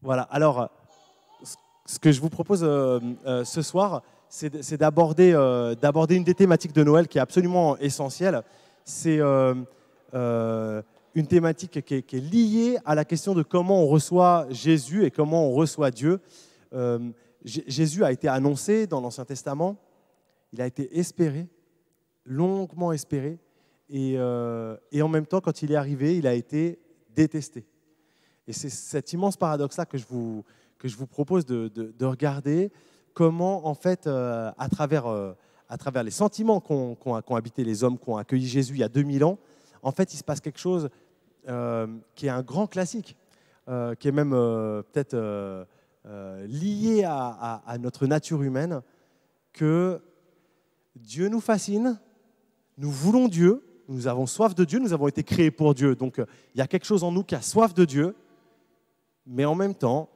Voilà, alors ce que je vous propose euh, euh, ce soir, c'est euh, d'aborder une des thématiques de Noël qui est absolument essentielle. C'est une thématique qui est, liée à la question de comment on reçoit Jésus et comment on reçoit Dieu. Jésus a été annoncé dans l'Ancien Testament, il a été espéré, longuement espéré, et en même temps, quand il est arrivé, il a été détesté. Et c'est cet immense paradoxe-là que, je vous, que je vous propose de, de, regarder, comment, en fait, euh, à, travers, euh, à travers les sentiments qu'ont qu habité les hommes, qu'ont accueilli Jésus il y a 2000 ans, en fait, il se passe quelque chose euh, qui est un grand classique, qui est même peut-être lié à, à notre nature humaine, que Dieu nous fascine, nous voulons Dieu, nous avons soif de Dieu, nous avons été créés pour Dieu. Donc il y a quelque chose en nous qui a soif de Dieu, mais en même temps,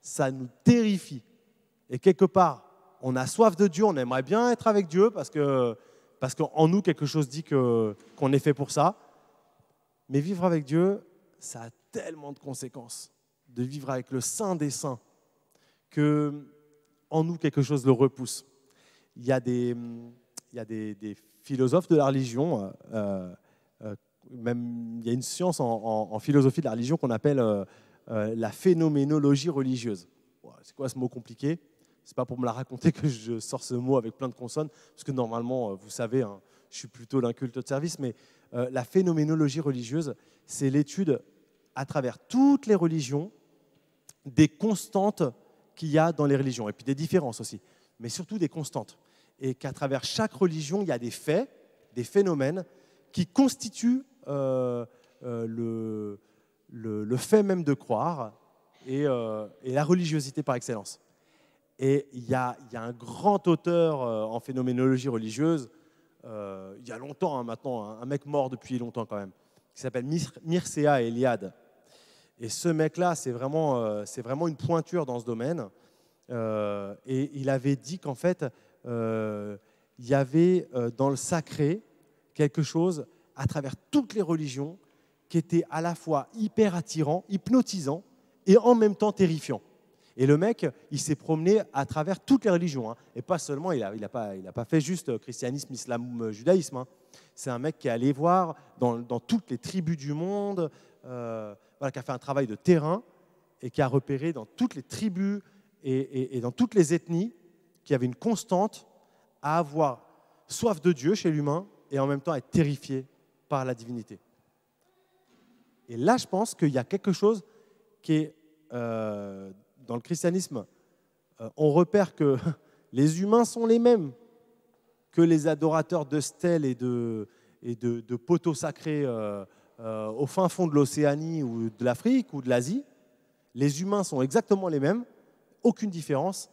ça nous terrifie. Et quelque part, on a soif de Dieu, on aimerait bien être avec Dieu parce parce qu'en nous, quelque chose dit qu'on est fait pour ça. Mais vivre avec Dieu, ça a tellement de conséquences. De vivre avec le Saint des Saints, que en nous, quelque chose le repousse. Il y a des, il y a des, philosophes de la religion, euh, euh, euh, même il y a une science en, philosophie de la religion qu'on appelle euh, la phénoménologie religieuse. C'est quoi ce mot compliqué C'est pas pour me la raconter que je sors ce mot avec plein de consonnes, parce que normalement, euh, vous savez, hein, je suis plutôt culte de service, mais euh, la phénoménologie religieuse, c'est l'étude à travers toutes les religions des constantes qu'il y a dans les religions, et puis des différences aussi, mais surtout des constantes. Et qu'à travers chaque religion, il y a des faits, des phénomènes qui constituent le, le, fait même de croire euh, et, la religiosité par excellence. Et il y a, un grand auteur euh, en phénoménologie religieuse, euh, il y a longtemps hein, maintenant, hein, un mec mort depuis longtemps quand même, qui s'appelle Mircea Eliade. Et ce mec-là, c'est vraiment, c'est vraiment une pointure dans ce domaine. et il avait dit qu'en fait, il y avait dans le sacré quelque chose à travers toutes les religions qui était à la fois hyper attirant, hypnotisant et en même temps terrifiant. Et le mec, il s'est promené à travers toutes les religions. Hein. Et pas seulement, il n'a il a pas, fait juste euh, christianisme, islam, euh, judaïsme. Hein. C'est un mec qui est allé voir dans, toutes les tribus du monde, euh, qui a fait un travail de terrain et qui a repéré dans toutes les tribus et, et dans toutes les ethnies qu'il y avait une constante à avoir soif de Dieu chez l'humain et en même temps être terrifié par la divinité. Et là, je pense qu'il y a quelque chose qui est euh, dans le christianisme. Euh, on repère que les humains sont les mêmes que les adorateurs de stèles et de, poteaux sacrés euh, au fin fond de l'Océanie ou de l'Afrique ou de l'Asie. Les humains sont exactement les mêmes, aucune différence.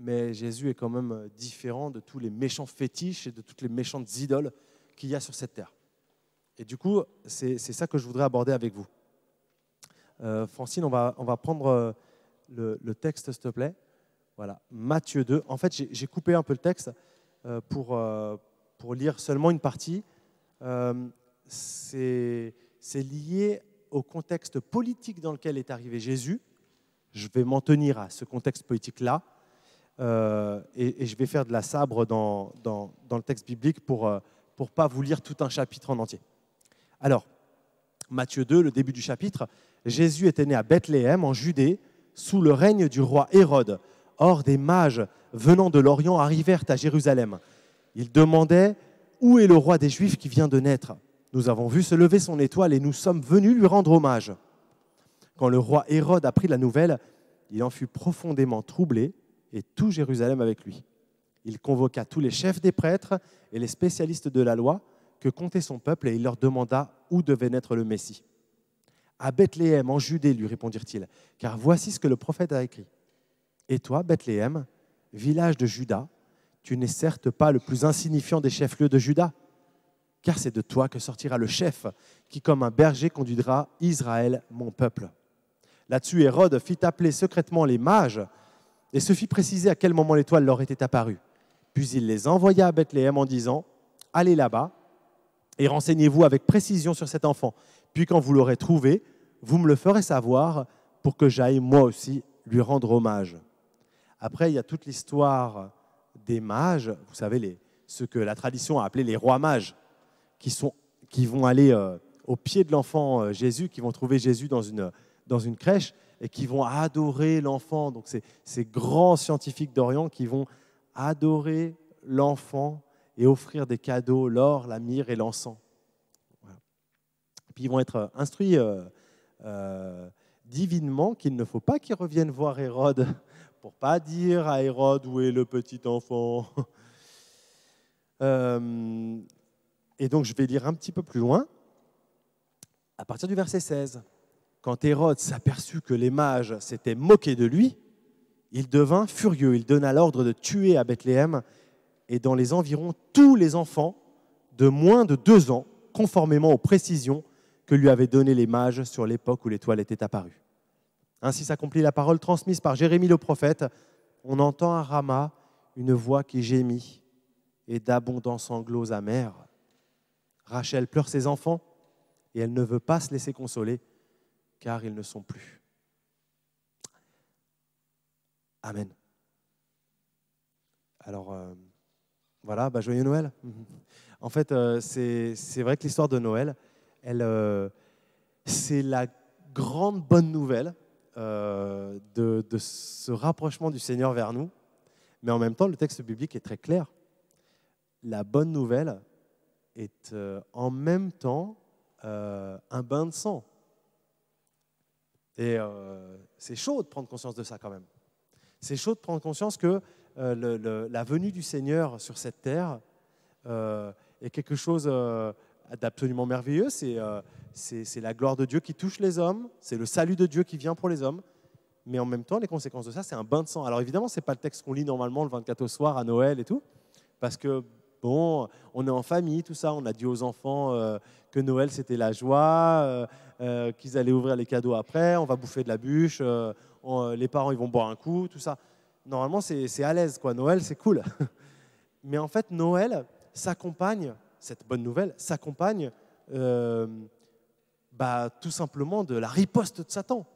Mais Jésus est quand même différent de tous les méchants fétiches et de toutes les méchantes idoles qu'il y a sur cette terre. Et du coup, c'est ça que je voudrais aborder avec vous. Euh, Francine, on va, on va prendre euh, le, texte, s'il te plaît. Voilà, Matthieu 2. En fait, j'ai coupé un peu le texte euh, pour, pour lire seulement une partie. Euh, c'est lié au contexte politique dans lequel est arrivé Jésus. Je vais m'en tenir à ce contexte politique-là. et, je vais faire de la sabre dans, dans, dans le texte biblique pour ne pas vous lire tout un chapitre en entier. Alors, Matthieu 2, le début du chapitre, Jésus était né à Bethléem, en Judée, sous le règne du roi Hérode. Or, des mages venant de l'Orient arrivèrent à Jérusalem. Ils demandaient Où est le roi des Juifs qui vient de naître Nous avons vu se lever son étoile et nous sommes venus lui rendre hommage. Quand le roi Hérode apprit la nouvelle, il en fut profondément troublé et tout Jérusalem avec lui. Il convoqua tous les chefs des prêtres et les spécialistes de la loi que comptait son peuple et il leur demanda où devait naître le Messie. À Bethléem, en Judée, lui répondirent-ils, car voici ce que le prophète a écrit. Et toi, Bethléem, village de Juda, tu n'es certes pas le plus insignifiant des chefs-lieux de Juda, car c'est de toi que sortira le chef qui, comme un berger, conduira Israël, mon peuple. Là-dessus, Hérode fit appeler secrètement les mages et se fit préciser à quel moment l'étoile leur était apparue. Puis il les envoya à Bethléem en disant, Allez là-bas et renseignez-vous avec précision sur cet enfant. Puis quand vous l'aurez trouvé, vous me le ferez savoir pour que j'aille moi aussi lui rendre hommage. Après, il y a toute l'histoire des mages, vous savez, les, ce que la tradition a appelé les rois mages, qui, sont, qui vont aller euh, au pied de l'enfant euh, Jésus, qui vont trouver Jésus dans une, dans une crèche et qui vont adorer l'enfant. Donc, ces grands scientifiques d'Orient qui vont adorer l'enfant et offrir des cadeaux, l'or, la myrrhe et l'encens. Puis ils vont être instruits euh, euh, divinement qu'il ne faut pas qu'ils reviennent voir Hérode pour pas dire à Hérode où est le petit enfant. Euh, et donc je vais lire un petit peu plus loin, à partir du verset 16. Quand Hérode s'aperçut que les mages s'étaient moqués de lui, il devint furieux. Il donna l'ordre de tuer à Bethléem et dans les environs tous les enfants de moins de deux ans, conformément aux précisions que lui avaient données les mages sur l'époque où l'étoile était apparue. Ainsi s'accomplit la parole transmise par Jérémie le prophète. On entend à Rama une voix qui gémit et d'abondance sanglots amers. Rachel pleure ses enfants et elle ne veut pas se laisser consoler car ils ne sont plus. Amen. Alors, euh, voilà, bah, joyeux Noël. Mhm. En fait, euh, c'est vrai que l'histoire de Noël, euh, c'est la grande bonne nouvelle euh, de, ce rapprochement du Seigneur vers nous. Mais en même temps, le texte biblique est très clair. La bonne nouvelle est en même temps un bain de sang. Et c'est chaud de prendre conscience de ça quand même. C'est chaud de prendre conscience que euh, la venue du Seigneur sur cette terre euh, est quelque chose euh, d'absolument merveilleux. C'est la gloire de Dieu qui touche les hommes, c'est le salut de Dieu qui vient pour les hommes. Mais en même temps, les conséquences de ça, c'est un bain de sang. Alors évidemment, ce n'est pas le texte qu'on lit normalement le 24 au soir à Noël et tout, parce que bon, on est en famille, tout ça. On a dit aux enfants que Noël c'était la joie, qu'ils allaient ouvrir les cadeaux après, on va bouffer de la bûche, les parents ils vont boire un coup, tout ça normalement, c'est à l'aise, quoi. Noël, c'est cool. Mais en fait, Noël s'accompagne, cette bonne nouvelle, s'accompagne euh, bah, tout simplement de la riposte de Satan.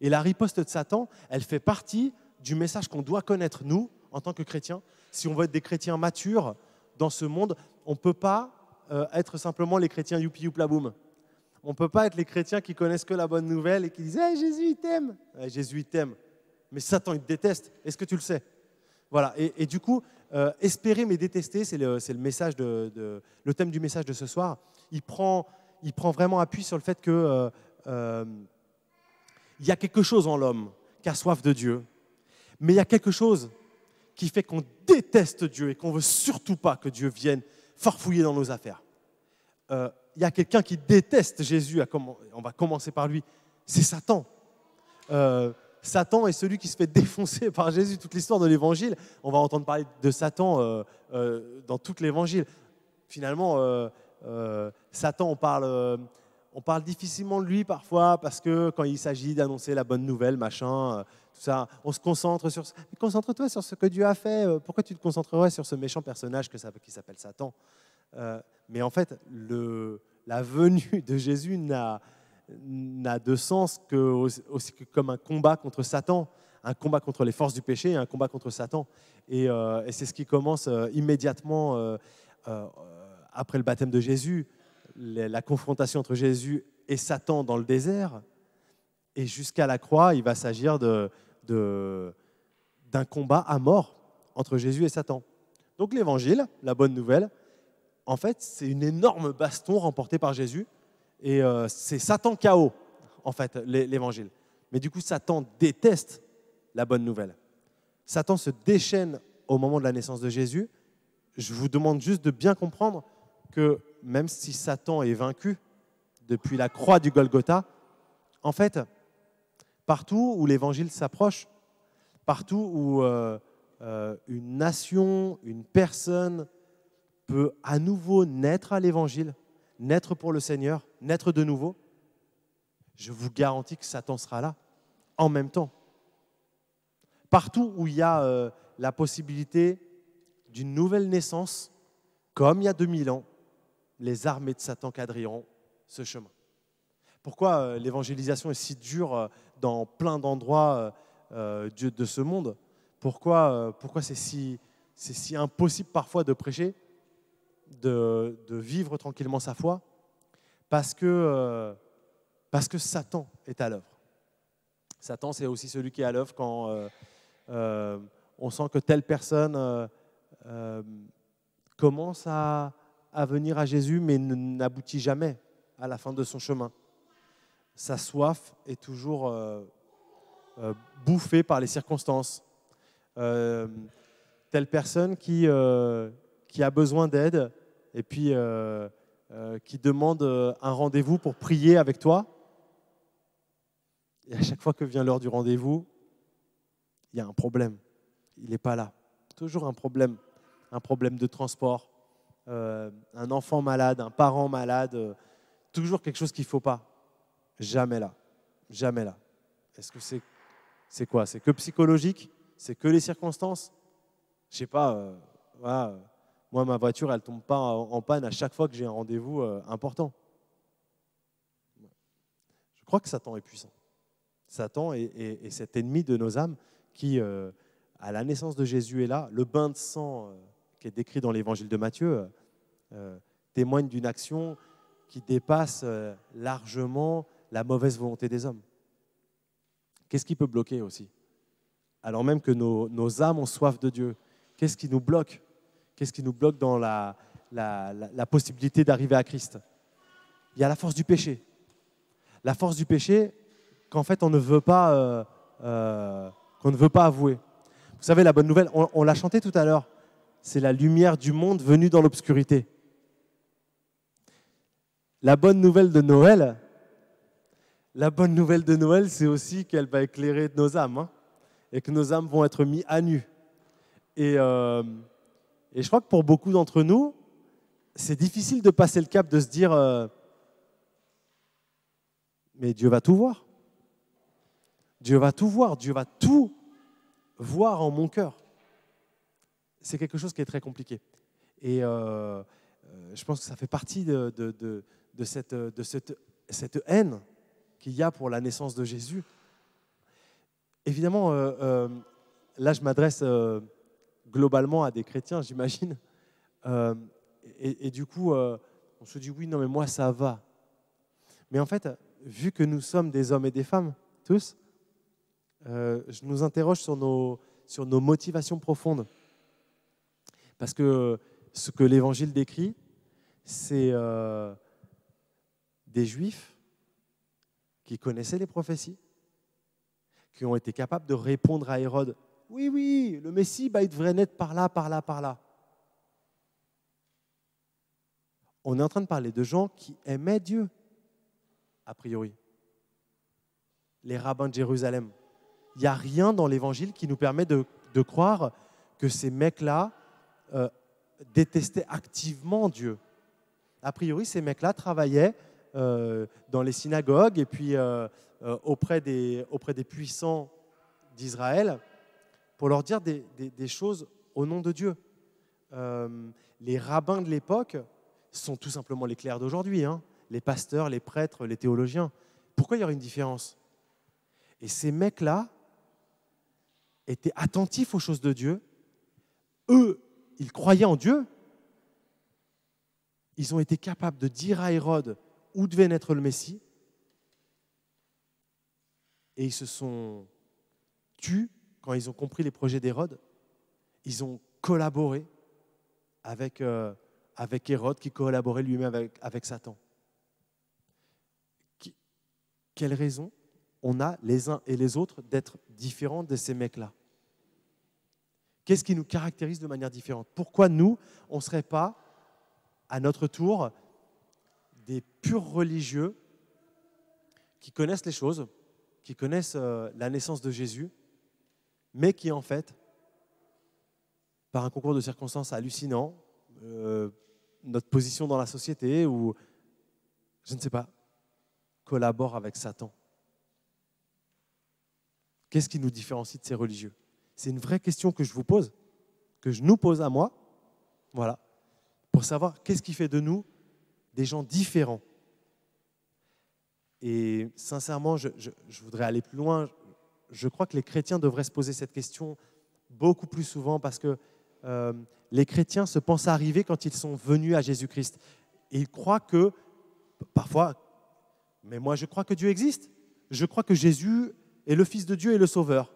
Et la riposte de Satan, elle fait partie du message qu'on doit connaître, nous, en tant que chrétiens. Si on veut être des chrétiens matures dans ce monde, on ne peut pas euh, être simplement les chrétiens youpi youpla boum. On ne peut pas être les chrétiens qui connaissent que la bonne nouvelle et qui disent eh, Jésus, il t'aime eh, Jésus, il t'aime. Mais Satan, il te déteste. Est-ce que tu le sais Voilà. Et, du coup, euh, espérer mais détester, c'est le, message de, le thème du message de ce soir. Il prend, il prend vraiment appui sur le fait que euh, euh, il y a quelque chose en l'homme qui a soif de Dieu, mais il y a quelque chose qui fait qu'on déteste Dieu et qu'on ne veut surtout pas que Dieu vienne farfouiller dans nos affaires. il y a quelqu'un qui déteste Jésus, on va commencer par lui, c'est Satan. Satan est celui qui se fait défoncer par Jésus. Toute l'histoire de l'évangile, on va entendre parler de Satan euh, euh, dans tout l'évangile. Finalement, euh, Satan, on parle, on parle difficilement de lui parfois parce que quand il s'agit d'annoncer la bonne nouvelle, machin, tout ça, on se concentre sur. Concentre-toi sur ce que Dieu a fait. Pourquoi tu te concentrerais sur ce méchant personnage qui s'appelle Satan Mais en fait, la venue de Jésus n'a n'a de sens que, comme un combat contre Satan, un combat contre les forces du péché et un combat contre Satan. Et, euh, c'est ce qui commence euh, immédiatement euh, après le baptême de Jésus, la confrontation entre Jésus et Satan dans le désert. Et jusqu'à la croix, il va s'agir de, d'un combat à mort entre Jésus et Satan. Donc l'évangile, la bonne nouvelle, en fait, c'est une énorme baston remportée par Jésus et euh, c'est Satan chaos, en fait, l'évangile. Mais du coup, Satan déteste la bonne nouvelle. Satan se déchaîne au moment de la naissance de Jésus. Je vous demande juste de bien comprendre que même si Satan est vaincu depuis la croix du Golgotha, en fait, partout où l'évangile s'approche, partout où euh, euh, une nation, une personne peut à nouveau naître à l'évangile, naître pour le Seigneur, naître de nouveau, je vous garantis que Satan sera là en même temps. Partout où il y a euh, la possibilité d'une nouvelle naissance, comme il y a 2000 ans, les armées de Satan quadrilleront ce chemin. Pourquoi euh, l'évangélisation est si dure euh, dans plein d'endroits de, ce monde Pourquoi, pourquoi c'est si, si impossible parfois de prêcher, de vivre tranquillement sa foi parce que, euh, parce que Satan est à l'œuvre. Satan, c'est aussi celui qui est à l'œuvre quand euh, euh, on sent que telle personne commence à, à, venir à Jésus, mais n'aboutit jamais à la fin de son chemin. Sa soif est toujours bouffée par les circonstances. telle personne qui, qui a besoin d'aide, et puis euh, qui demande euh, un rendez-vous pour prier avec toi. Et à chaque fois que vient l'heure du rendez-vous, il y a un problème. Il n'est pas là. Toujours un problème. Un problème de transport, euh, un enfant malade, un parent malade, toujours quelque chose qu'il ne faut pas. Jamais là. Jamais là. Est-ce que c'est quoi C'est que psychologique C'est que les circonstances Je ne sais pas. voilà. Moi, ma voiture, elle ne tombe pas en panne à chaque fois que j'ai un rendez-vous euh, important. Je crois que Satan est puissant. Satan est, cet ennemi de nos âmes qui, euh, à la naissance de Jésus, est là. Le bain de sang euh, qui est décrit dans l'évangile de Matthieu témoigne d'une action qui dépasse largement la mauvaise volonté des hommes. Qu'est-ce qui peut bloquer aussi Alors même que nos âmes ont soif de Dieu, qu'est-ce qui nous bloque Qu'est-ce qui nous bloque dans la, possibilité d'arriver à Christ Il y a la force du péché. La force du péché qu'en fait on ne veut pas, euh, euh, qu'on ne veut pas avouer. Vous savez, la bonne nouvelle, on, l'a chanté tout à l'heure, c'est la lumière du monde venue dans l'obscurité. La bonne nouvelle de Noël, la bonne nouvelle de Noël, c'est aussi qu'elle va éclairer nos âmes hein, et que nos âmes vont être mises à nu. Et euh, et je crois que pour beaucoup d'entre nous, c'est difficile de passer le cap, de se dire, euh, mais Dieu va tout voir. Dieu va tout voir, Dieu va tout voir en mon cœur. C'est quelque chose qui est très compliqué. Et euh, euh, je pense que ça fait partie de, de, de, de cette, haine qu'il y a pour la naissance de Jésus. Évidemment, là je m'adresse globalement à des chrétiens, j'imagine. Euh, et, du coup, euh, on se dit oui, non, mais moi, ça va. Mais en fait, vu que nous sommes des hommes et des femmes, tous, euh, je nous interroge sur nos, sur nos motivations profondes. Parce que ce que l'Évangile décrit, c'est des juifs qui connaissaient les prophéties, qui ont été capables de répondre à Hérode oui, oui, le Messie, bah, il devrait naître par là, par là, par là. On est en train de parler de gens qui aimaient Dieu, a priori. Les rabbins de Jérusalem. Il n'y a rien dans l'évangile qui nous permet de, croire que ces mecs-là euh, détestaient activement Dieu. A priori, ces mecs-là travaillaient euh, dans les synagogues et puis euh, auprès des puissants d'Israël pour leur dire des, choses au nom de Dieu. Euh, les rabbins de l'époque sont tout simplement les clercs d'aujourd'hui, hein. les pasteurs, les prêtres, les théologiens. Pourquoi il y aurait une différence Et ces mecs-là étaient attentifs aux choses de Dieu. Eux, ils croyaient en Dieu. Ils ont été capables de dire à Hérode où devait naître le Messie. Et ils se sont tués quand ils ont compris les projets d'Hérode, ils ont collaboré avec, euh, avec Hérode qui collaborait lui-même avec, Satan. quelle raison on a les uns et les autres d'être différents de ces mecs-là Qu'est-ce qui nous caractérise de manière différente Pourquoi nous, on ne serait pas, à notre tour, des purs religieux qui connaissent les choses, qui connaissent euh, la naissance de Jésus, mais qui en fait, par un concours de circonstances hallucinant, euh, notre position dans la société ou, je ne sais pas, collabore avec Satan. Qu'est-ce qui nous différencie de ces religieux C'est une vraie question que je vous pose, que je nous pose à moi, voilà, pour savoir qu'est-ce qui fait de nous des gens différents. Et sincèrement, je voudrais aller plus loin je crois que les chrétiens devraient se poser cette question beaucoup plus souvent parce que euh, les chrétiens se pensent arriver quand ils sont venus à Jésus-Christ. ils croient que, parfois, mais moi je crois que Dieu existe. Je crois que Jésus est le Fils de Dieu et le Sauveur.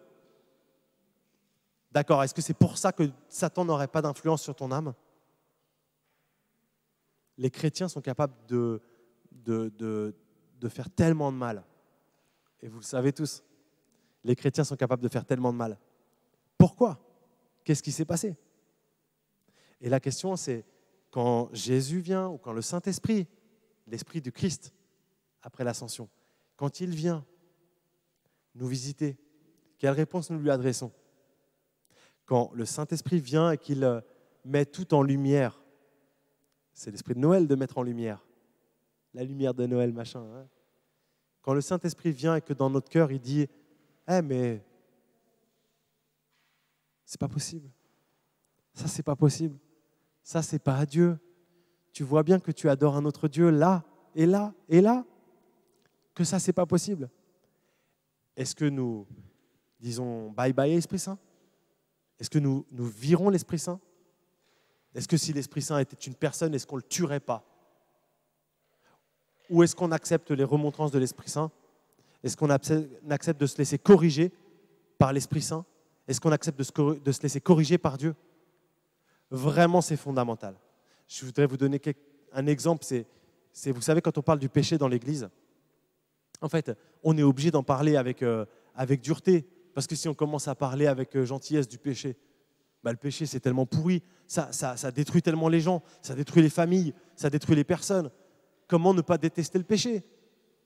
D'accord, est-ce que c'est pour ça que Satan n'aurait pas d'influence sur ton âme Les chrétiens sont capables de, de faire tellement de mal. Et vous le savez tous les chrétiens sont capables de faire tellement de mal. Pourquoi Qu'est-ce qui s'est passé Et la question, c'est quand Jésus vient, ou quand le Saint-Esprit, l'Esprit du Christ, après l'ascension, quand il vient nous visiter, quelle réponse nous lui adressons Quand le Saint-Esprit vient et qu'il euh, met tout en lumière, c'est l'Esprit de Noël de mettre en lumière, la lumière de Noël, machin. Hein. quand le Saint-Esprit vient et que dans notre cœur, il dit « Eh mais c'est pas possible. Ça, c'est pas possible. Ça, c'est pas à Dieu. Tu vois bien que tu adores un autre Dieu là, et là, et là. Que ça, c'est pas possible. Est-ce que nous disons bye bye à lesprit Saint Est-ce que nous, nous virons l'Esprit Saint Est-ce que si l'Esprit Saint était une personne, est-ce qu'on le tuerait pas Ou est-ce qu'on accepte les remontrances de l'Esprit Saint est-ce qu'on accepte de se laisser corriger par l'Esprit Saint Est-ce qu'on accepte de se, laisser corriger par Dieu Vraiment, c'est fondamental. Je voudrais vous donner un exemple. C'est, vous savez, quand on parle du péché dans l'Église, en fait, on est obligé d'en parler avec, euh, dureté, parce que si on commence à parler avec euh, gentillesse du péché, bah, le péché c'est tellement pourri, ça, ça détruit tellement les gens, ça détruit les familles, ça détruit les personnes. Comment ne pas détester le péché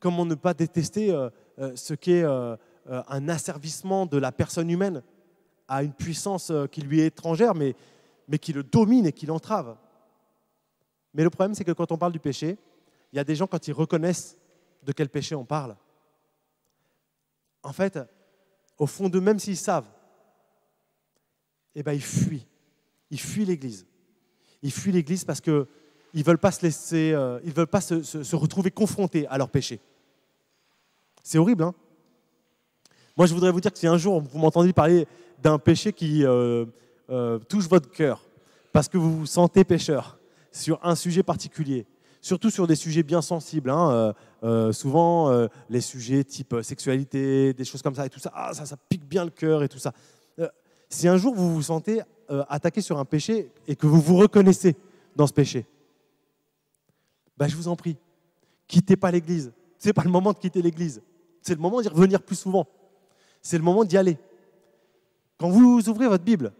Comment ne pas détester euh, euh, ce qu'est euh, un asservissement de la personne humaine à une puissance qui lui est étrangère, mais, qui le domine et qui l'entrave. Mais le problème, c'est que quand on parle du péché, il y a des gens, quand ils reconnaissent de quel péché on parle, en fait, au fond d'eux, même s'ils savent, eh ben, ils fuient. Ils fuient l'Église. Ils fuient l'Église parce qu'ils ne veulent pas, se, laisser, ils veulent pas se retrouver confrontés à leur péché. C'est horrible, hein. Moi, je voudrais vous dire que si un jour vous m'entendez parler d'un péché qui euh, euh, touche votre cœur, parce que vous vous sentez pécheur sur un sujet particulier, surtout sur des sujets bien sensibles, hein, euh, souvent les sujets type sexualité, des choses comme ça, et tout ah, ça, ça, pique bien le cœur et tout ça. si un jour vous vous sentez attaqué sur un péché et que vous vous reconnaissez dans ce péché, bah, je vous en prie, quittez pas l'Église. Ce n'est pas le moment de quitter l'Église c'est le moment d'y revenir plus souvent. C'est le moment d'y aller. Quand vous ouvrez votre Bible,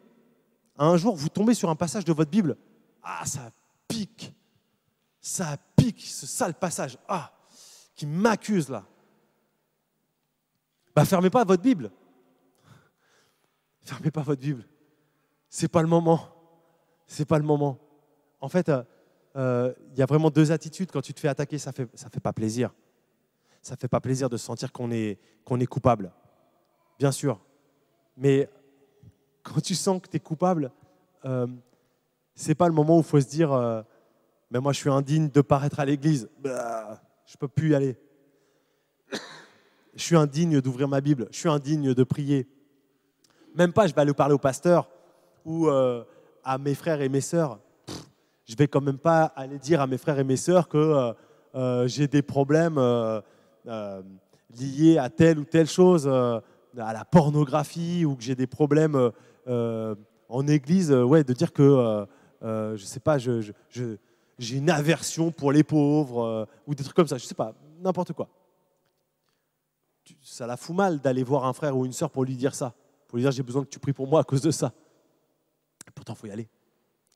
un jour vous tombez sur un passage de votre Bible, ah ça pique, ça pique ce sale passage, ah qui m'accuse là. Bah fermez pas votre Bible, fermez pas votre Bible, c'est pas le moment, c'est pas le moment. En fait, euh, euh, il y a vraiment deux attitudes quand tu te fais attaquer, ça fait ça fait pas plaisir ça ne fait pas plaisir de sentir qu'on est, qu'on est coupable. Bien sûr. Mais quand tu sens que tu es coupable, euh, ce n'est pas le moment où il faut se dire euh, Mais moi, je suis indigne de paraître à l'église. Bah, je ne peux plus y aller. je suis indigne d'ouvrir ma Bible. Je suis indigne de prier. Même pas, je vais aller parler au pasteur ou euh, à mes frères et mes sœurs. Je je vais quand même pas aller dire à mes frères et mes sœurs que j'ai des problèmes euh, lié à telle ou telle chose, euh, à la pornographie, ou que j'ai des problèmes euh, en église, ouais, de dire que, je sais pas, j'ai une aversion pour les pauvres, ou des trucs comme ça, je sais pas, n'importe quoi. Ça la fout mal d'aller voir un frère ou une sœur pour lui dire ça, pour lui dire j'ai besoin que tu pries pour moi à cause de ça. Et pourtant, faut y aller.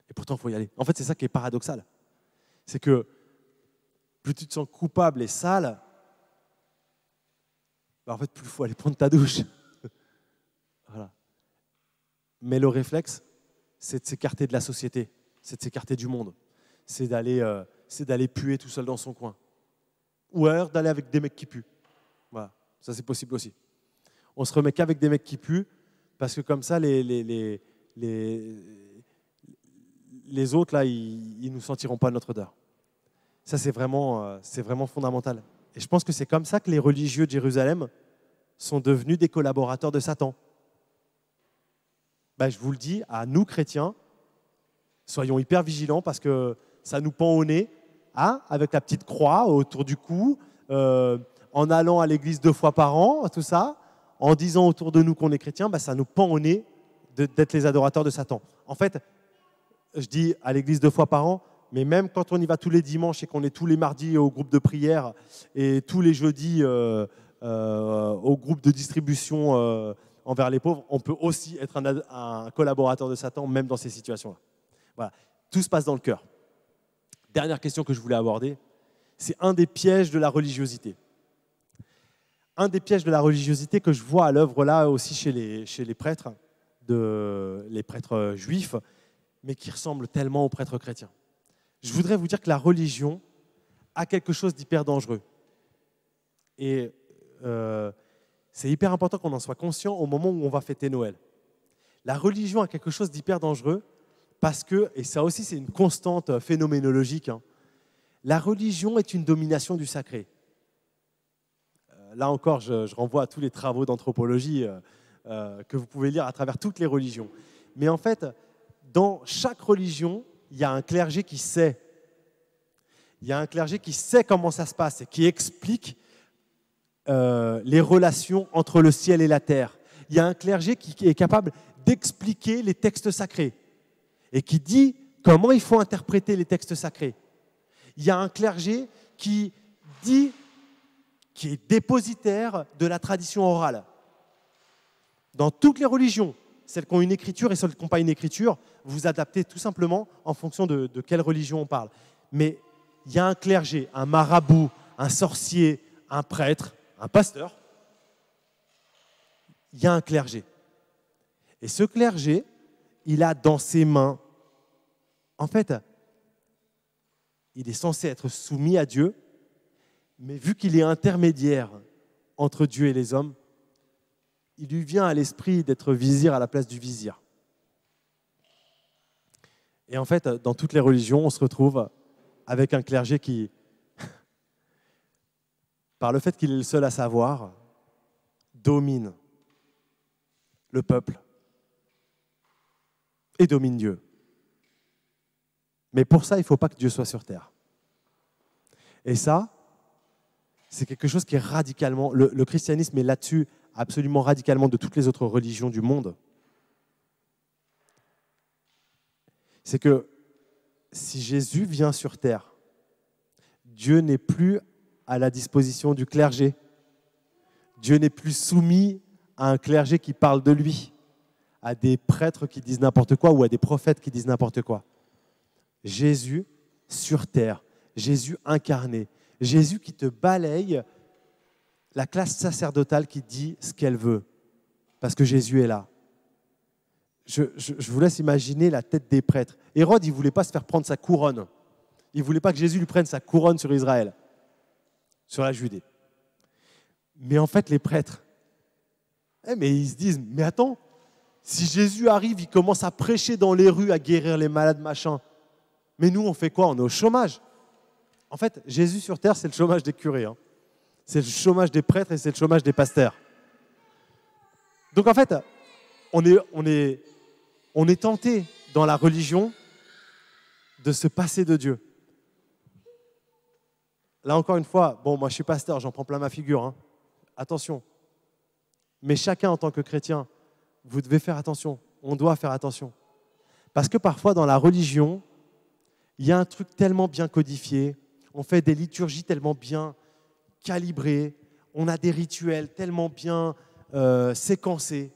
Et pourtant, il faut y aller. En fait, c'est ça qui est paradoxal. C'est que plus tu te sens coupable et sale, bah, en fait, plus il faut aller prendre ta douche. voilà. Mais le réflexe, c'est de s'écarter de la société, c'est de s'écarter du monde, c'est d'aller euh, d'aller puer tout seul dans son coin. Ou alors d'aller avec des mecs qui puent. Voilà, ça c'est possible aussi. On se remet qu'avec des mecs qui puent, parce que comme ça, les, les, les, les, les autres, là, ils ne nous sentiront pas notre odeur. Ça, c'est vraiment, euh, c'est vraiment fondamental. Et je pense que c'est comme ça que les religieux de Jérusalem sont devenus des collaborateurs de Satan. Ben, je vous le dis, à nous chrétiens, soyons hyper vigilants parce que ça nous pend au nez, hein, avec la petite croix autour du cou, euh, en allant à l'église deux fois par an, tout ça, en disant autour de nous qu'on est chrétien, ben, ça nous pend au nez d'être les adorateurs de Satan. En fait, je dis à l'église deux fois par an, mais même quand on y va tous les dimanches et qu'on est tous les mardis au groupe de prière et tous les jeudis euh, euh, au groupe de distribution euh, envers les pauvres, on peut aussi être un, collaborateur de Satan, même dans ces situations-là. Voilà, tout se passe dans le cœur. Dernière question que je voulais aborder, c'est un des pièges de la religiosité. Un des pièges de la religiosité que je vois à l'œuvre là aussi chez les, prêtres, les prêtres juifs, mais qui ressemble tellement aux prêtres chrétiens je voudrais vous dire que la religion a quelque chose d'hyper dangereux. Et euh, c'est hyper important qu'on en soit conscient au moment où on va fêter Noël. La religion a quelque chose d'hyper dangereux parce que, et ça aussi c'est une constante euh, phénoménologique, hein, la religion est une domination du sacré. Euh, là encore, je, renvoie à tous les travaux d'anthropologie que vous pouvez lire à travers toutes les religions. Mais en fait, dans chaque religion, il y a un clergé qui sait. Il y a un clergé qui sait comment ça se passe et qui explique euh, les relations entre le ciel et la terre. Il y a un clergé qui, est capable d'expliquer les textes sacrés et qui dit comment il faut interpréter les textes sacrés. Il y a un clergé qui dit, qui est dépositaire de la tradition orale. Dans toutes les religions, celles qui ont une écriture et celles qui n'ont pas une écriture, vous adaptez tout simplement en fonction de, de quelle religion on parle. Mais il y a un clergé, un marabout, un sorcier, un prêtre, un pasteur. Il y a un clergé. Et ce clergé, il a dans ses mains, en fait, il est censé être soumis à Dieu, mais vu qu'il est intermédiaire entre Dieu et les hommes, il lui vient à l'esprit d'être vizir à la place du vizir. Et en fait, dans toutes les religions, on se retrouve avec un clergé qui, par le fait qu'il est le seul à savoir, domine le peuple et domine Dieu. Mais pour ça, il ne faut pas que Dieu soit sur terre. Et ça, c'est quelque chose qui est radicalement... Le, christianisme est là-dessus absolument radicalement de toutes les autres religions du monde, c'est que si Jésus vient sur terre, Dieu n'est plus à la disposition du clergé. Dieu n'est plus soumis à un clergé qui parle de lui, à des prêtres qui disent n'importe quoi ou à des prophètes qui disent n'importe quoi. Jésus sur terre, Jésus incarné, Jésus qui te balaye la classe sacerdotale qui dit ce qu'elle veut, parce que Jésus est là. Je, vous laisse imaginer la tête des prêtres. Hérode, il ne voulait pas se faire prendre sa couronne. Il ne voulait pas que Jésus lui prenne sa couronne sur Israël, sur la Judée. Mais en fait, les prêtres, eh, mais ils se disent, mais attends, si Jésus arrive, il commence à prêcher dans les rues, à guérir les malades, machin. Mais nous, on fait quoi On est au chômage. En fait, Jésus sur terre, c'est le chômage des curés. Hein c'est le chômage des prêtres et c'est le chômage des pasteurs. Donc en fait, on est, tenté dans la religion de se passer de Dieu. Là encore une fois, bon, moi je suis pasteur, j'en prends plein ma figure. Hein. Attention. Mais chacun en tant que chrétien, vous devez faire attention. On doit faire attention. Parce que parfois dans la religion, il y a un truc tellement bien codifié, on fait des liturgies tellement bien on a des rituels tellement bien euh, séquencés,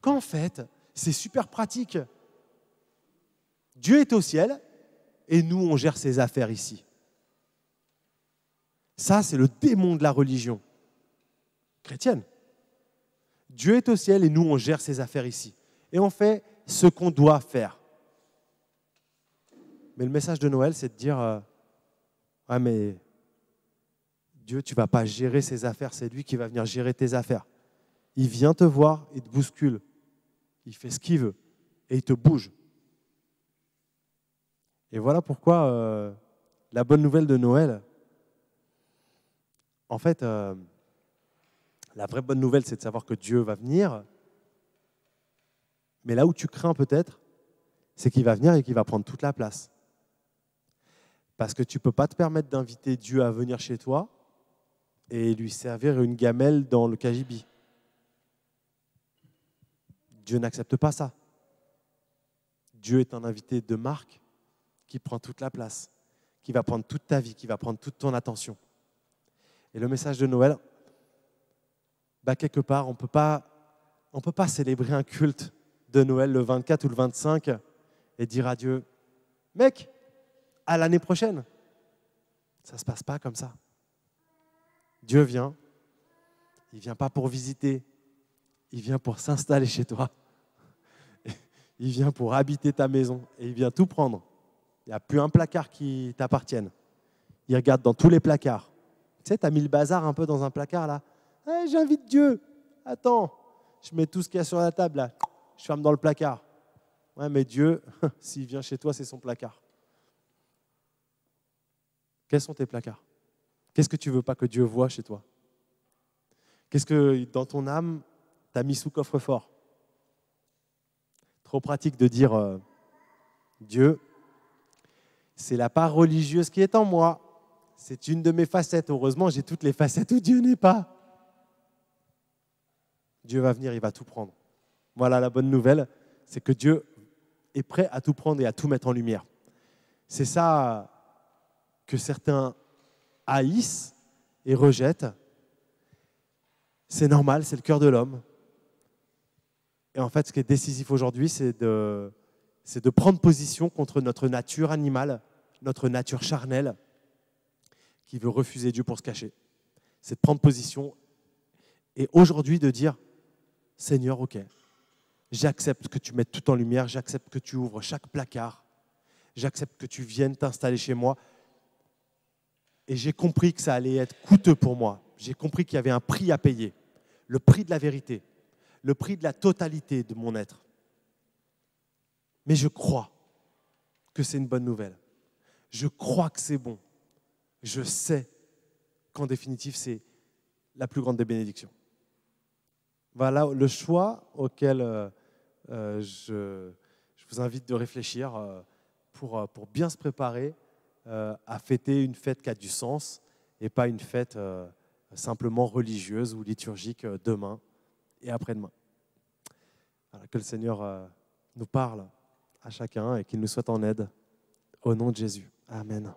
qu'en fait, c'est super pratique. Dieu est au ciel et nous, on gère ses affaires ici. Ça, c'est le démon de la religion chrétienne. Dieu est au ciel et nous, on gère ses affaires ici. Et on fait ce qu'on doit faire. Mais le message de Noël, c'est de dire, euh, ah mais Dieu, tu ne vas pas gérer ses affaires, c'est lui qui va venir gérer tes affaires. Il vient te voir, il te bouscule, il fait ce qu'il veut et il te bouge. Et voilà pourquoi euh, la bonne nouvelle de Noël, en fait, euh, la vraie bonne nouvelle, c'est de savoir que Dieu va venir. Mais là où tu crains peut-être, c'est qu'il va venir et qu'il va prendre toute la place. Parce que tu ne peux pas te permettre d'inviter Dieu à venir chez toi et lui servir une gamelle dans le Kajibi. Dieu n'accepte pas ça. Dieu est un invité de marque qui prend toute la place, qui va prendre toute ta vie, qui va prendre toute ton attention. Et le message de Noël, bah quelque part, on ne peut pas célébrer un culte de Noël le 24 ou le 25 et dire à Dieu, mec, à l'année prochaine. Ça ne se passe pas comme ça. Dieu vient. Il ne vient pas pour visiter. Il vient pour s'installer chez toi. Il vient pour habiter ta maison et il vient tout prendre. Il n'y a plus un placard qui t'appartienne. Il regarde dans tous les placards. Tu sais, tu as mis le bazar un peu dans un placard là. Eh, j'invite Dieu. Attends, je mets tout ce qu'il y a sur la table là. Je ferme dans le placard. Ouais, mais Dieu, s'il vient chez toi, c'est son placard. Quels sont tes placards Qu'est-ce que tu veux pas que Dieu voit chez toi Qu'est-ce que dans ton âme, tu as mis sous coffre-fort Trop pratique de dire euh, Dieu, c'est la part religieuse qui est en moi. C'est une de mes facettes. Heureusement, j'ai toutes les facettes où Dieu n'est pas. Dieu va venir, il va tout prendre. Voilà la bonne nouvelle, c'est que Dieu est prêt à tout prendre et à tout mettre en lumière. C'est ça que certains haïssent et rejettent. C'est normal, c'est le cœur de l'homme. Et en fait, ce qui est décisif aujourd'hui, c'est de, de prendre position contre notre nature animale, notre nature charnelle, qui veut refuser Dieu pour se cacher. C'est de prendre position et aujourd'hui de dire, Seigneur, ok, j'accepte que tu mettes tout en lumière, j'accepte que tu ouvres chaque placard, j'accepte que tu viennes t'installer chez moi, et j'ai compris que ça allait être coûteux pour moi. J'ai compris qu'il y avait un prix à payer, le prix de la vérité, le prix de la totalité de mon être. Mais je crois que c'est une bonne nouvelle. Je crois que c'est bon. Je sais qu'en définitive, c'est la plus grande des bénédictions. Voilà le choix auquel euh, euh, je, vous invite de réfléchir euh, pour bien se préparer euh, à fêter une fête qui a du sens et pas une fête euh, simplement religieuse ou liturgique euh, demain et après-demain. Alors que le Seigneur nous parle à chacun et qu'il nous soit en aide. Au nom de Jésus. Amen.